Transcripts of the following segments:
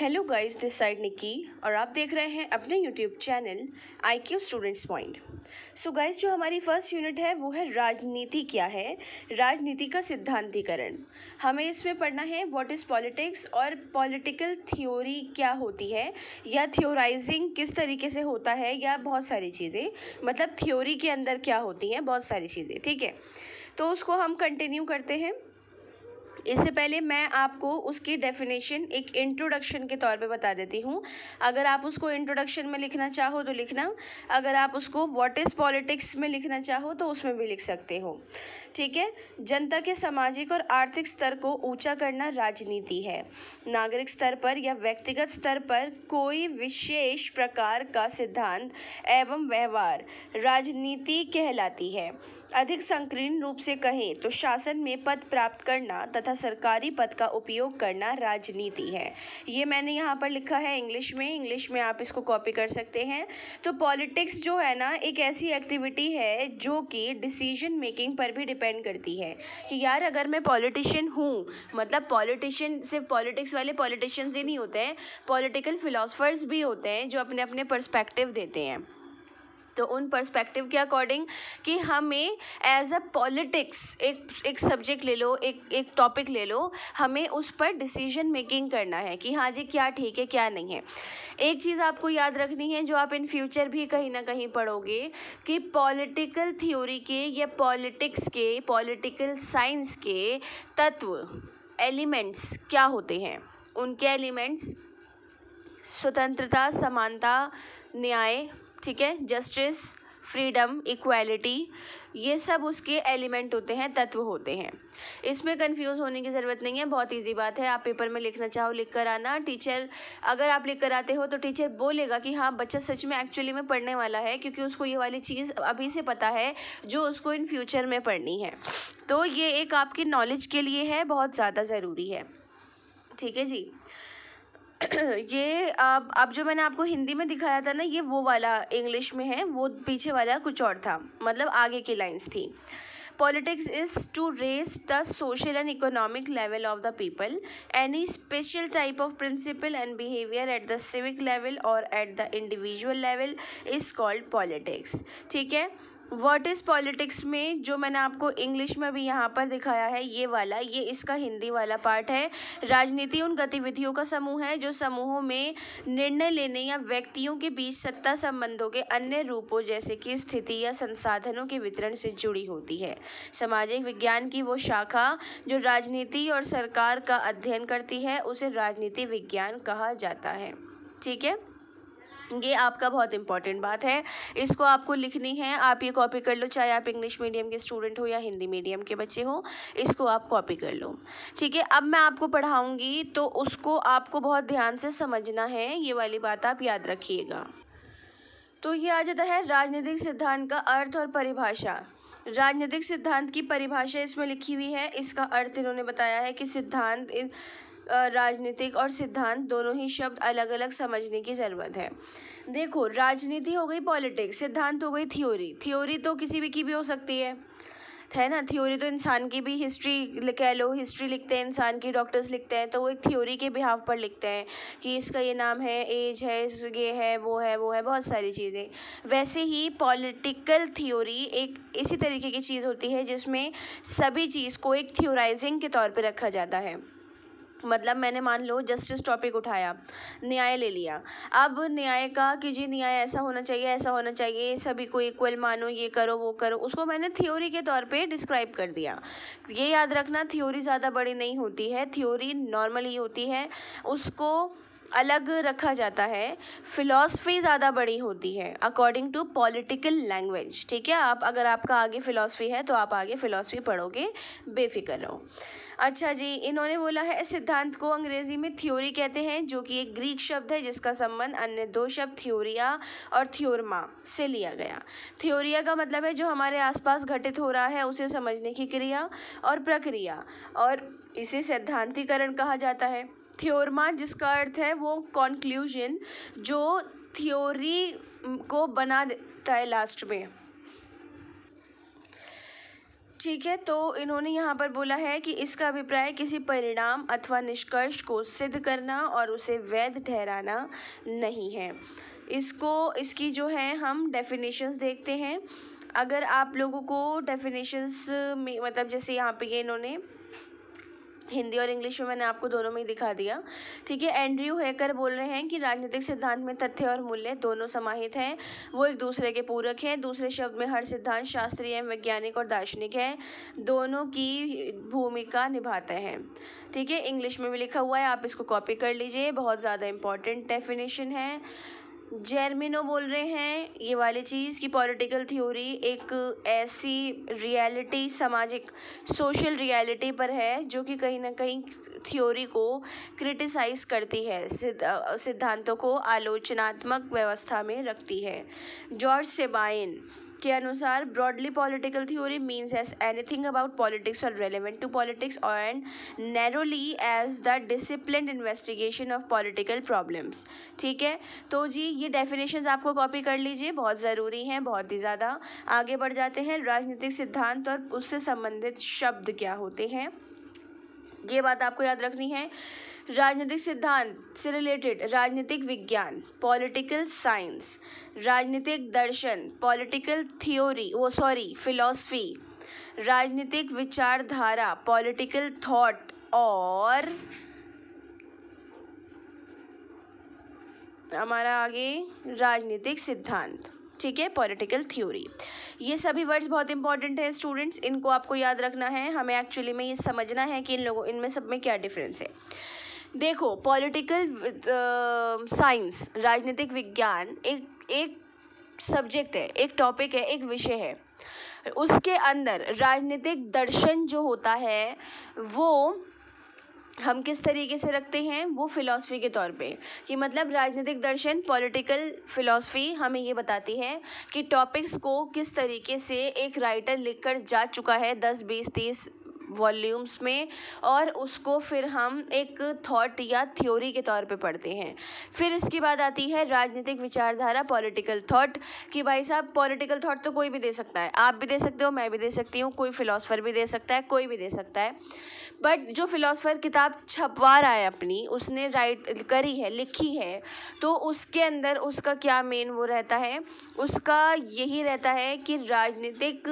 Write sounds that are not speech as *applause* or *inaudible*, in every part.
hello guys this side Nikki और आप देख रहे हैं अपने YouTube channel I Q students point so guys जो हमारी फर्स्ट यूनिट है वो है राजनीति क्या है राजनीति का सिद्धांतिकरण हमें इसमें पढ़ना है व्हाट इज़ पॉलिटिक्स और पॉलिटिकल थ्योरी क्या होती है या थियोराइजिंग किस तरीके से होता है या बहुत सारी चीज़ें मतलब थ्योरी के अंदर क्या होती हैं बहुत सारी चीज़ें ठीक है तो उसको हम कंटिन्यू करते हैं इससे पहले मैं आपको उसकी डेफिनेशन एक इंट्रोडक्शन के तौर पे बता देती हूँ अगर आप उसको इंट्रोडक्शन में लिखना चाहो तो लिखना अगर आप उसको व्हाट इज़ पॉलिटिक्स में लिखना चाहो तो उसमें भी लिख सकते हो ठीक है जनता के सामाजिक और आर्थिक स्तर को ऊँचा करना राजनीति है नागरिक स्तर पर या व्यक्तिगत स्तर पर कोई विशेष प्रकार का सिद्धांत एवं व्यवहार राजनीति कहलाती है अधिक संकीर्ण रूप से कहें तो शासन में पद प्राप्त करना तथा सरकारी पद का उपयोग करना राजनीति है ये मैंने यहाँ पर लिखा है इंग्लिश में इंग्लिश में आप इसको कॉपी कर सकते हैं तो पॉलिटिक्स जो है ना एक ऐसी एक्टिविटी है जो कि डिसीजन मेकिंग पर भी डिपेंड करती है कि यार अगर मैं पॉलिटिशियन हूँ मतलब पॉलिटिशियन सिर्फ पॉलिटिक्स वाले पॉलिटिशियंस ही नहीं होते हैं पॉलिटिकल फ़िलासफ़र्स भी होते हैं जो अपने अपने पर्सपेक्टिव देते हैं तो उन पर्सपेक्टिव के अकॉर्डिंग कि हमें एज अ पॉलिटिक्स एक एक सब्जेक्ट ले लो एक एक टॉपिक ले लो हमें उस पर डिसीजन मेकिंग करना है कि हाँ जी क्या ठीक है क्या नहीं है एक चीज़ आपको याद रखनी है जो आप इन फ्यूचर भी कहीं ना कहीं पढ़ोगे कि पॉलिटिकल थ्योरी के या पॉलिटिक्स के पॉलिटिकल साइंस के तत्व एलिमेंट्स क्या होते हैं उनके एलिमेंट्स स्वतंत्रता समानता न्याय ठीक है जस्टिस फ्रीडम इक्वालिटी ये सब उसके एलिमेंट होते हैं तत्व होते हैं इसमें कंफ्यूज होने की ज़रूरत नहीं है बहुत इजी बात है आप पेपर में लिखना चाहो लिख कर आना टीचर अगर आप लिख कर आते हो तो टीचर बोलेगा कि हाँ बच्चा सच में एक्चुअली में पढ़ने वाला है क्योंकि उसको ये वाली चीज़ अभी से पता है जो उसको इन फ्यूचर में पढ़नी है तो ये एक आपकी नॉलेज के लिए है बहुत ज़्यादा ज़रूरी है ठीक है जी *clears throat* ये अब अब जो मैंने आपको हिंदी में दिखाया था ना ये वो वाला इंग्लिश में है वो पीछे वाला कुछ और था मतलब आगे की लाइंस थी politics is to raise the social and economic level of the people any special type of principle and behaviour at the civic level और at the individual level is called politics ठीक है what is politics में जो मैंने आपको English में भी यहाँ पर दिखाया है ये वाला ये इसका हिंदी वाला पार्ट है राजनीति उन गतिविधियों का समूह है जो समूहों में निर्णय लेने या व्यक्तियों के बीच सत्ता संबंधों के अन्य रूपों जैसे कि स्थिति या संसाधनों के वितरण से जुड़ी होती है सामाजिक विज्ञान की वो शाखा जो राजनीति और सरकार का अध्ययन करती है उसे राजनीति विज्ञान कहा जाता है ठीक है ये आपका बहुत इंपॉर्टेंट बात है इसको आपको लिखनी है आप ये कॉपी कर लो चाहे आप इंग्लिश मीडियम के स्टूडेंट हो या हिंदी मीडियम के बच्चे हो इसको आप कॉपी कर लो ठीक है अब मैं आपको पढ़ाऊँगी तो उसको आपको बहुत ध्यान से समझना है ये वाली बात आप याद रखिएगा तो ये आ जाता है राजनीतिक सिद्धांत का अर्थ और परिभाषा राजनीतिक सिद्धांत की परिभाषा इसमें लिखी हुई है इसका अर्थ इन्होंने बताया है कि सिद्धांत राजनीतिक और सिद्धांत दोनों ही शब्द अलग अलग समझने की ज़रूरत है देखो राजनीति हो गई पॉलिटिक्स सिद्धांत हो गई थ्योरी थ्योरी तो किसी भी की भी हो सकती है है ना थ्योरी तो इंसान की भी हिस्ट्री कह लो हिस्ट्री लिखते हैं इंसान की डॉक्टर्स लिखते हैं तो वो एक थ्योरी के बिहाव पर लिखते हैं कि इसका ये नाम है एज है इस ये है वो है वो है बहुत सारी चीज़ें वैसे ही पॉलिटिकल थ्योरी एक इसी तरीके की चीज़ होती है जिसमें सभी चीज़ को एक थ्योराइजिंग के तौर पर रखा जाता है मतलब मैंने मान लो जस्टिस टॉपिक उठाया न्याय ले लिया अब न्याय का कि जी न्याय ऐसा होना चाहिए ऐसा होना चाहिए सभी को इक्वल मानो ये करो वो करो उसको मैंने थ्योरी के तौर पे डिस्क्राइब कर दिया ये याद रखना थ्योरी ज़्यादा बड़ी नहीं होती है थ्योरी नॉर्मली होती है उसको अलग रखा जाता है फ़िलॉसफी ज़्यादा बड़ी होती है अकॉर्डिंग टू पॉलिटिकल लैंग्वेज ठीक है आप अगर आपका आगे फ़िलॉसफी है तो आप आगे फ़िलॉसफी पढ़ोगे बेफिक्र रहो अच्छा जी इन्होंने बोला है सिद्धांत को अंग्रेज़ी में थ्योरी कहते हैं जो कि एक ग्रीक शब्द है जिसका संबंध अन्य दो शब्द थ्योरिया और थ्योरमा से लिया गया थ्योरिया का मतलब है जो हमारे आसपास घटित हो रहा है उसे समझने की क्रिया और प्रक्रिया और इसे सिद्धांतिकरण कहा जाता है थ्योरमा जिसका अर्थ है वो कॉन्क्लूजन जो थ्योरी को बना देता है लास्ट में ठीक है तो इन्होंने यहाँ पर बोला है कि इसका अभिप्राय किसी परिणाम अथवा निष्कर्ष को सिद्ध करना और उसे वैध ठहराना नहीं है इसको इसकी जो है हम डेफिनेशंस देखते हैं अगर आप लोगों को डेफिनेशंस में मतलब जैसे यहाँ पे ये इन्होंने हिंदी और इंग्लिश में मैंने आपको दोनों में ही दिखा दिया ठीक है एंड्रयू हेकर बोल रहे हैं कि राजनीतिक सिद्धांत में तथ्य और मूल्य दोनों समाहित हैं वो एक दूसरे के पूरक हैं दूसरे शब्द में हर सिद्धांत शास्त्रीय एवं वैज्ञानिक और दार्शनिक है दोनों की भूमिका निभाते हैं ठीक है इंग्लिश में भी लिखा हुआ है आप इसको कॉपी कर लीजिए बहुत ज़्यादा इंपॉर्टेंट डेफिनेशन है जेरमिनो बोल रहे हैं ये वाली चीज़ कि पॉलिटिकल थ्योरी एक ऐसी रियलिटी सामाजिक सोशल रियलिटी पर है जो कि कहीं ना कहीं थ्योरी को क्रिटिसाइज करती है सिद्धांतों को आलोचनात्मक व्यवस्था में रखती है जॉर्ज सेबाइन के अनुसार broadly political theory means as anything about politics और रेलिवेंट टू पॉलिटिक्स और and narrowly as the discipline investigation of political problems ठीक है तो जी ये डेफिनेशन आपको कॉपी कर लीजिए बहुत ज़रूरी हैं बहुत ही ज़्यादा आगे बढ़ जाते हैं राजनीतिक सिद्धांत और उससे संबंधित शब्द क्या होते हैं ये बात आपको याद रखनी है राजनीतिक सिद्धांत से रिलेटेड राजनीतिक विज्ञान पॉलिटिकल साइंस राजनीतिक दर्शन पॉलिटिकल थ्योरी वो सॉरी फिलॉसफी राजनीतिक विचारधारा पॉलिटिकल थॉट और हमारा आगे राजनीतिक सिद्धांत ठीक है पॉलिटिकल थ्योरी ये सभी वर्ड्स बहुत इंपॉर्टेंट है स्टूडेंट्स इनको आपको याद रखना है हमें एक्चुअली में ये समझना है कि इन लोगों इनमें सब में क्या डिफरेंस है देखो पॉलिटिकल साइंस uh, राजनीतिक विज्ञान एक एक सब्जेक्ट है एक टॉपिक है एक विषय है उसके अंदर राजनीतिक दर्शन जो होता है वो हम किस तरीके से रखते हैं वो फ़िलासफ़ी के तौर पे कि मतलब राजनीतिक दर्शन पॉलिटिकल फ़िलासफ़ी हमें ये बताती है कि टॉपिक्स को किस तरीके से एक राइटर लिखकर जा चुका है दस बीस तीस वॉल्यूम्स में और उसको फिर हम एक थॉट या थ्योरी के तौर पे पढ़ते हैं फिर इसके बाद आती है राजनीतिक विचारधारा पॉलिटिकल थॉट कि भाई साहब पॉलिटिकल थॉट तो कोई भी दे सकता है आप भी दे सकते हो मैं भी दे सकती हूँ कोई फ़िलासफ़र भी दे सकता है कोई भी दे सकता है बट जो फ़िलासफ़र किताब छपवा रहा है अपनी उसने राइट करी है लिखी है तो उसके अंदर उसका क्या मेन वो रहता है उसका यही रहता है कि राजनीतिक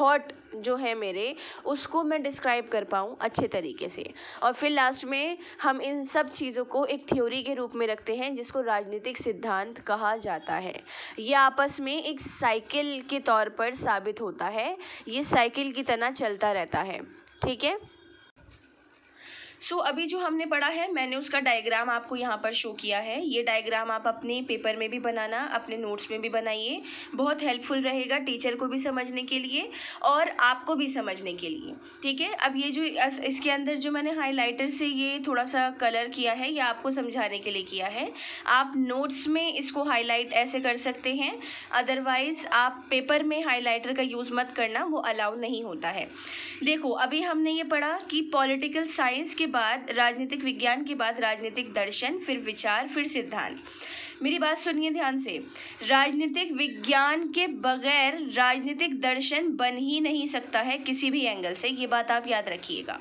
थॉट जो है मेरे उसको मैं डिस्क्राइब कर पाऊँ अच्छे तरीके से और फिर लास्ट में हम इन सब चीज़ों को एक थ्योरी के रूप में रखते हैं जिसको राजनीतिक सिद्धांत कहा जाता है ये आपस में एक साइकिल के तौर पर साबित होता है ये साइकिल की तरह चलता रहता है ठीक है सो so, अभी जो हमने पढ़ा है मैंने उसका डायग्राम आपको यहाँ पर शो किया है ये डायग्राम आप अपने पेपर में भी बनाना अपने नोट्स में भी बनाइए बहुत हेल्पफुल रहेगा टीचर को भी समझने के लिए और आपको भी समझने के लिए ठीक है अब ये जो इसके अंदर जो मैंने हाईलाइटर से ये थोड़ा सा कलर किया है या आपको समझाने के लिए किया है आप नोट्स में इसको हाईलाइट ऐसे कर सकते हैं अदरवाइज़ आप पेपर में हाईलाइटर का यूज़ मत करना वो अलाउ नहीं होता है देखो अभी हमने ये पढ़ा कि पॉलिटिकल साइंस के बाद राजनीतिक विज्ञान के बाद राजनीतिक दर्शन फिर विचार फिर सिद्धांत मेरी बात सुनिए ध्यान से राजनीतिक विज्ञान के बगैर राजनीतिक दर्शन बन ही नहीं सकता है किसी भी एंगल से ये बात आप याद रखिएगा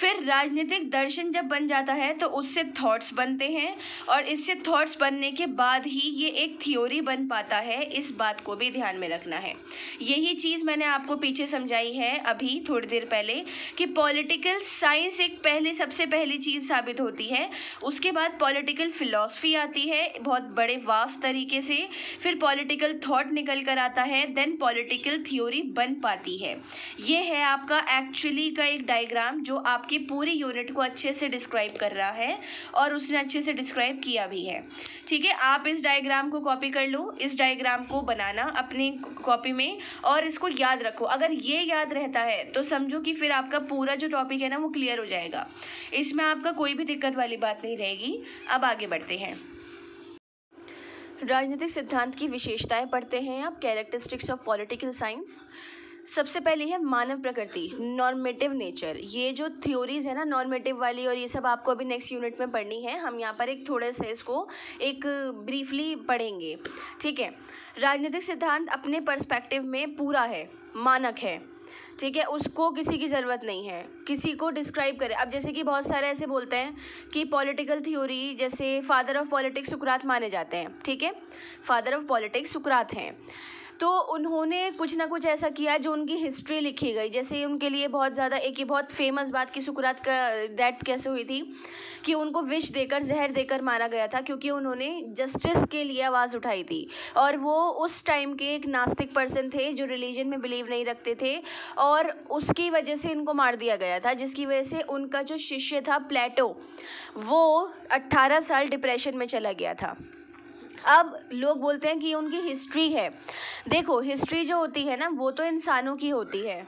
फिर राजनीतिक दर्शन जब बन जाता है तो उससे थॉट्स बनते हैं और इससे थॉट्स बनने के बाद ही ये एक थ्योरी बन पाता है इस बात को भी ध्यान में रखना है यही चीज़ मैंने आपको पीछे समझाई है अभी थोड़ी देर पहले कि पॉलिटिकल साइंस एक पहले सबसे पहली चीज़ साबित होती है उसके बाद पॉलिटिकल फ़िलासफ़ी आती है बहुत बहुत बड़े वास्ट तरीके से फिर पॉलिटिकल थॉट निकल कर आता है देन पॉलिटिकल थ्योरी बन पाती है ये है आपका एक्चुअली का एक डायग्राम जो आपके पूरे यूनिट को अच्छे से डिस्क्राइब कर रहा है और उसने अच्छे से डिस्क्राइब किया भी है ठीक है आप इस डायग्राम को कॉपी कर लो इस डायग्राम को बनाना अपनी कॉपी में और इसको याद रखो अगर ये याद रहता है तो समझो कि फिर आपका पूरा जो टॉपिक है ना वो क्लियर हो जाएगा इसमें आपका कोई भी दिक्कत वाली बात नहीं रहेगी अब आगे बढ़ते हैं राजनीतिक सिद्धांत की विशेषताएं पढ़ते हैं आप कैरेक्टरिस्टिक्स ऑफ पॉलिटिकल साइंस सबसे पहली है मानव प्रकृति नॉर्मेटिव नेचर ये जो थ्योरीज है ना नॉर्मेटिव वाली और ये सब आपको अभी नेक्स्ट यूनिट में पढ़नी है हम यहाँ पर एक थोड़े से इसको एक ब्रीफली पढ़ेंगे ठीक है राजनीतिक सिद्धांत अपने पर्सपेक्टिव में पूरा है मानक है ठीक है उसको किसी की ज़रूरत नहीं है किसी को डिस्क्राइब करें अब जैसे कि बहुत सारे ऐसे बोलते हैं कि पॉलिटिकल थ्योरी जैसे फादर ऑफ पॉलिटिक्स सुकरात माने जाते हैं ठीक है फादर ऑफ पॉलिटिक्स सुकरात हैं तो उन्होंने कुछ ना कुछ ऐसा किया जो उनकी हिस्ट्री लिखी गई जैसे उनके लिए बहुत ज़्यादा एक ही बहुत फेमस बात की सुकरात का डेथ कैसे हुई थी कि उनको विश देकर जहर देकर मारा गया था क्योंकि उन्होंने जस्टिस के लिए आवाज़ उठाई थी और वो उस टाइम के एक नास्तिक पर्सन थे जो रिलीजन में बिलीव नहीं रखते थे और उसकी वजह से इनको मार दिया गया था जिसकी वजह से उनका जो शिष्य था प्लेटो वो 18 साल डिप्रेशन में चला गया था अब लोग बोलते हैं कि उनकी हिस्ट्री है देखो हिस्ट्री जो होती है ना वो तो इंसानों की होती है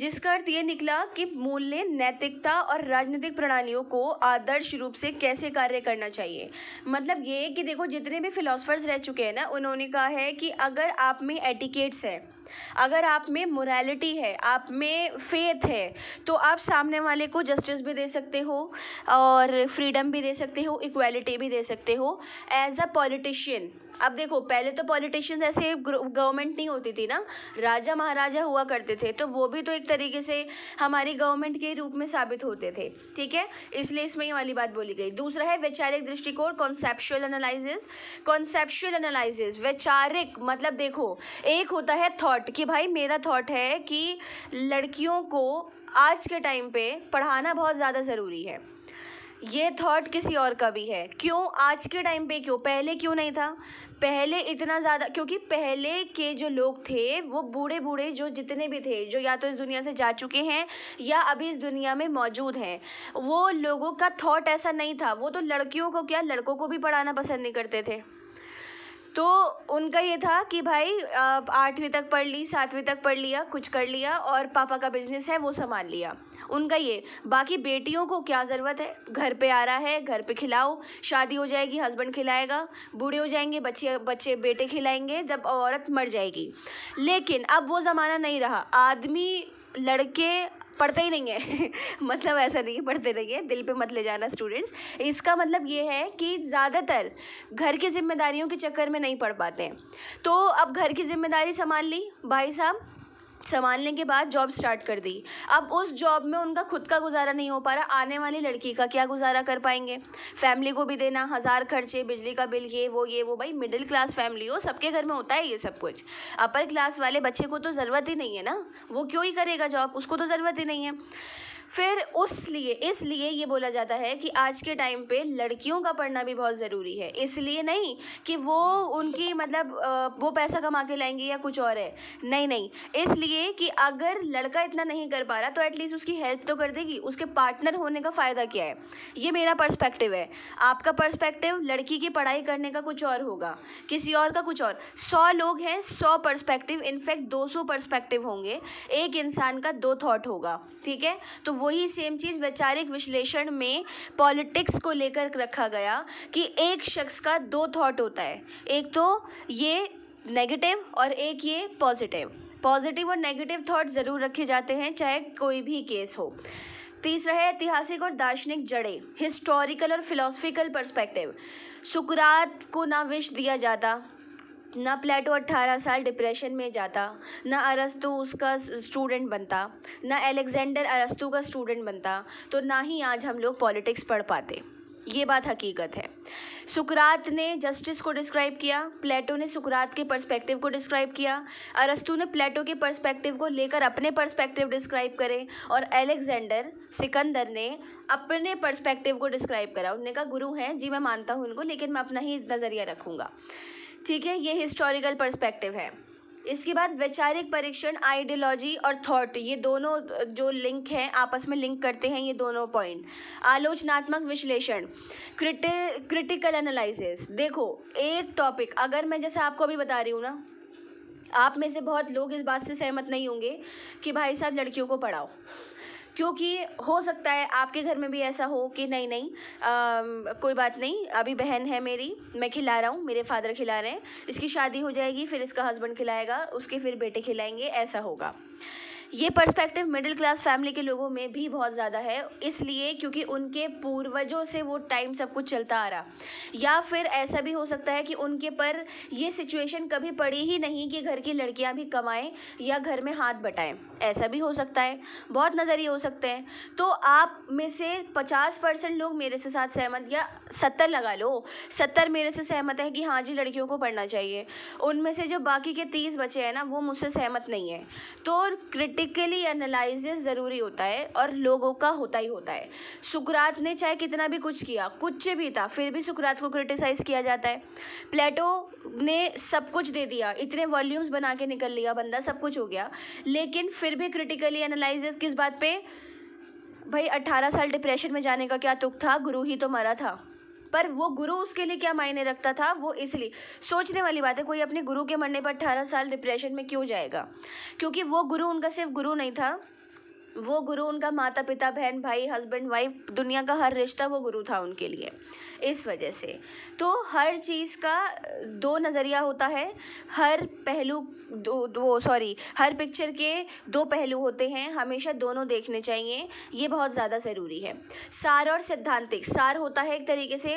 जिसका अर्थ ये निकला कि मूल ने नैतिकता और राजनीतिक प्रणालियों को आदर्श रूप से कैसे कार्य करना चाहिए मतलब ये कि देखो जितने भी फिलोसफर्स रह चुके हैं ना उन्होंने कहा है कि अगर आप में एटिकेट्स है अगर आप में मोरालिटी है आप में फेथ है तो आप सामने वाले को जस्टिस भी दे सकते हो और फ्रीडम भी दे सकते हो इक्वालिटी भी दे सकते हो एज अ पॉलिटिशियन अब देखो पहले तो पॉलिटिशियंस ऐसे गवर्नमेंट नहीं होती थी ना राजा महाराजा हुआ करते थे तो वो भी तो एक तरीके से हमारी गवर्नमेंट के रूप में साबित होते थे ठीक है इसलिए इसमें ये वाली बात बोली गई दूसरा है वैचारिक दृष्टिकोण कॉन्सेप्शुअल एनालिसिस कॉन्सेप्शुअल एनालिसिस वैचारिक मतलब देखो एक होता है थॉट कि भाई मेरा थॉट है कि लड़कियों को आज के टाइम पे पढ़ाना बहुत ज़्यादा ज़रूरी है ये थॉट किसी और का भी है क्यों आज के टाइम पे क्यों पहले क्यों नहीं था पहले इतना ज़्यादा क्योंकि पहले के जो लोग थे वो बूढ़े बूढ़े जो जितने भी थे जो या तो इस दुनिया से जा चुके हैं या अभी इस दुनिया में मौजूद हैं वो लोगों का थॉट ऐसा नहीं था वो तो लड़कियों को क्या लड़कों को भी पढ़ाना पसंद नहीं करते थे तो उनका ये था कि भाई आठवीं तक पढ़ ली सातवीं तक पढ़ लिया कुछ कर लिया और पापा का बिजनेस है वो संभाल लिया उनका ये बाकी बेटियों को क्या ज़रूरत है घर पे आ रहा है घर पे खिलाओ शादी हो जाएगी हस्बैंड खिलाएगा बूढ़े हो जाएंगे बच्चे बच्चे बेटे खिलाएंगे जब औरत मर जाएगी लेकिन अब वो ज़माना नहीं रहा आदमी लड़के पढ़ते ही नहीं है *laughs* मतलब ऐसा नहीं पढ़ते नहीं है दिल पे मत ले जाना स्टूडेंट्स इसका मतलब ये है कि ज़्यादातर घर की जिम्मेदारियों के चक्कर में नहीं पढ़ पाते हैं तो अब घर की जिम्मेदारी संभाल ली भाई साहब संभालने के बाद जॉब स्टार्ट कर दी अब उस जॉब में उनका खुद का गुजारा नहीं हो पा रहा आने वाली लड़की का क्या गुजारा कर पाएंगे फैमिली को भी देना हज़ार खर्चे बिजली का बिल ये वो ये वो भाई मिडिल क्लास फैमिली हो सबके घर में होता है ये सब कुछ अपर क्लास वाले बच्चे को तो ज़रूरत ही नहीं है ना वो क्यों ही करेगा जॉब उसको तो ज़रूरत ही नहीं है फिर उस लिए इसलिए ये बोला जाता है कि आज के टाइम पे लड़कियों का पढ़ना भी बहुत ज़रूरी है इसलिए नहीं कि वो उनकी मतलब वो पैसा कमा के लाएंगे या कुछ और है नहीं नहीं इसलिए कि अगर लड़का इतना नहीं कर पा रहा तो एटलीस्ट उसकी हेल्प तो कर देगी उसके पार्टनर होने का फ़ायदा क्या है ये मेरा पर्सपेक्टिव है आपका पर्सपेक्टिव लड़की की पढ़ाई करने का कुछ और होगा किसी और का कुछ और सौ लोग हैं सौ पर्सपेक्टिव इनफैक्ट दो सौ होंगे एक इंसान का दो थाट होगा ठीक है तो तो वही सेम चीज़ वैचारिक विश्लेषण में पॉलिटिक्स को लेकर रखा गया कि एक शख्स का दो थॉट होता है एक तो ये नेगेटिव और एक ये पॉजिटिव पॉजिटिव और नेगेटिव थॉट ज़रूर रखे जाते हैं चाहे कोई भी केस हो तीसरा है ऐतिहासिक और दार्शनिक जड़ें हिस्टोरिकल और फिलोसफिकल पर्सपेक्टिव सुकरात को ना विष दिया जाता ना प्लेटो अट्ठारह साल डिप्रेशन में जाता ना अरस्तु उसका स्टूडेंट बनता ना अलेक्जेंडर अरस्तु का स्टूडेंट बनता तो ना ही आज हम लोग पॉलिटिक्स पढ़ पाते ये बात हकीकत है सुकरात ने जस्टिस को डिस्क्राइब किया प्लेटो ने सुकरात के पर्सपेक्टिव को डिस्क्राइब किया अरस्तु ने प्लेटो के पर्सपेक्टिव को लेकर अपने पर्सपेक्टिव डिस्क्राइब करे और अलेक्जेंडर सिकंदर ने अपने पर्सपेक्टिव को डिस्क्राइब करा उन्होंने कहा गुरु हैं जी मैं मानता हूँ उनको लेकिन मैं अपना ही नज़रिया रखूँगा ठीक है ये हिस्टोरिकल पर्सपेक्टिव है इसके बाद वैचारिक परीक्षण आइडियोलॉजी और थॉट ये दोनों जो लिंक हैं आपस में लिंक करते हैं ये दोनों पॉइंट आलोचनात्मक विश्लेषण क्रिटि क्रिटिकल एनालिसिस देखो एक टॉपिक अगर मैं जैसे आपको अभी बता रही हूँ ना आप में से बहुत लोग इस बात से सहमत नहीं होंगे कि भाई साहब लड़कियों को पढ़ाओ क्योंकि हो सकता है आपके घर में भी ऐसा हो कि नहीं नहीं आ, कोई बात नहीं अभी बहन है मेरी मैं खिला रहा हूँ मेरे फादर खिला रहे हैं इसकी शादी हो जाएगी फिर इसका हस्बैंड खिलाएगा उसके फिर बेटे खिलाएंगे ऐसा होगा ये पर्सपेक्टिव मिडिल क्लास फैमिली के लोगों में भी बहुत ज़्यादा है इसलिए क्योंकि उनके पूर्वजों से वो टाइम सब कुछ चलता आ रहा या फिर ऐसा भी हो सकता है कि उनके पर ये सिचुएशन कभी पड़ी ही नहीं कि घर की लड़कियां भी कमाएं या घर में हाथ बटाएं ऐसा भी हो सकता है बहुत नज़रिए हो सकते हैं तो आप में से पचास परसेंट लोग मेरे से साथ सहमत या सत्तर लगा लो सत्तर मेरे से सहमत है कि हाँ जी लड़कियों को पढ़ना चाहिए उनमें से जो बाकी के तीस बचे हैं ना वो मुझसे सहमत नहीं है तो क्रिटिक क्रिटिकली एनालिसिस ज़रूरी होता है और लोगों का होता ही होता है सुकरात ने चाहे कितना भी कुछ किया कुछ भी था फिर भी सुकरात को क्रिटिसाइज़ किया जाता है प्लेटो ने सब कुछ दे दिया इतने वॉल्यूम्स बना के निकल लिया बंदा सब कुछ हो गया लेकिन फिर भी क्रिटिकली एनालिसिस किस बात पे भाई अट्ठारह साल डिप्रेशन में जाने का क्या तुक था गुरु ही तो मरा था पर वो गुरु उसके लिए क्या मायने रखता था वो इसलिए सोचने वाली बात है कोई अपने गुरु के मरने पर अट्ठारह साल डिप्रेशन में क्यों जाएगा क्योंकि वो गुरु उनका सिर्फ गुरु नहीं था वो गुरु उनका माता पिता बहन भाई हस्बैंड वाइफ दुनिया का हर रिश्ता वो गुरु था उनके लिए इस वजह से तो हर चीज़ का दो नज़रिया होता है हर पहलू दो, दो सॉरी हर पिक्चर के दो पहलू होते हैं हमेशा दोनों देखने चाहिए ये बहुत ज़्यादा ज़रूरी है सार और सिद्धांतिक सार होता है एक तरीके से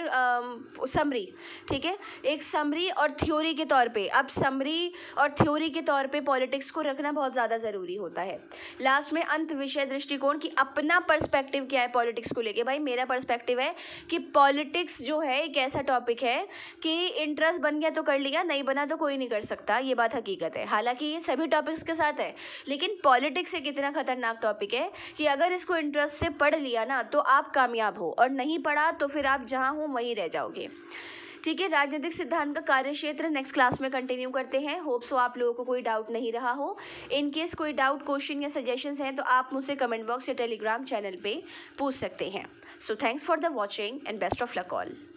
समरी ठीक है एक समरी और थ्योरी के तौर पे अब समरी और थ्योरी के तौर पे पॉलिटिक्स को रखना बहुत ज़्यादा ज़रूरी होता है लास्ट में अंत विषय दृष्टिकोण कि अपना पर्सपेक्टिव क्या है पॉलिटिक्स को लेके भाई मेरा पर्सपेक्टिव है कि पॉलिटिक्स जो है एक ऐसा टॉपिक है कि इंटरेस्ट बन गया तो कर लिया नहीं बना तो कोई नहीं कर सकता ये बात हकीकत है हालांकि ये सभी टॉपिक्स के साथ है लेकिन पॉलिटिक्स एक इतना ख़तरनाक टॉपिक है कि अगर इसको इंटरेस्ट से पढ़ लिया ना तो आप कामयाब हो और नहीं पढ़ा तो फिर आप जहाँ हो वहीं रह जाओगे ठीक है राजनीतिक सिद्धांत का कार्य क्षेत्र नेक्स्ट क्लास में कंटिन्यू करते हैं होप सो आप लोगों को कोई डाउट नहीं रहा हो इन केस कोई डाउट क्वेश्चन या सजेशन हैं तो आप मुझसे कमेंट बॉक्स या टेलीग्राम चैनल पर पूछ सकते हैं so thanks for the watching and best of luck all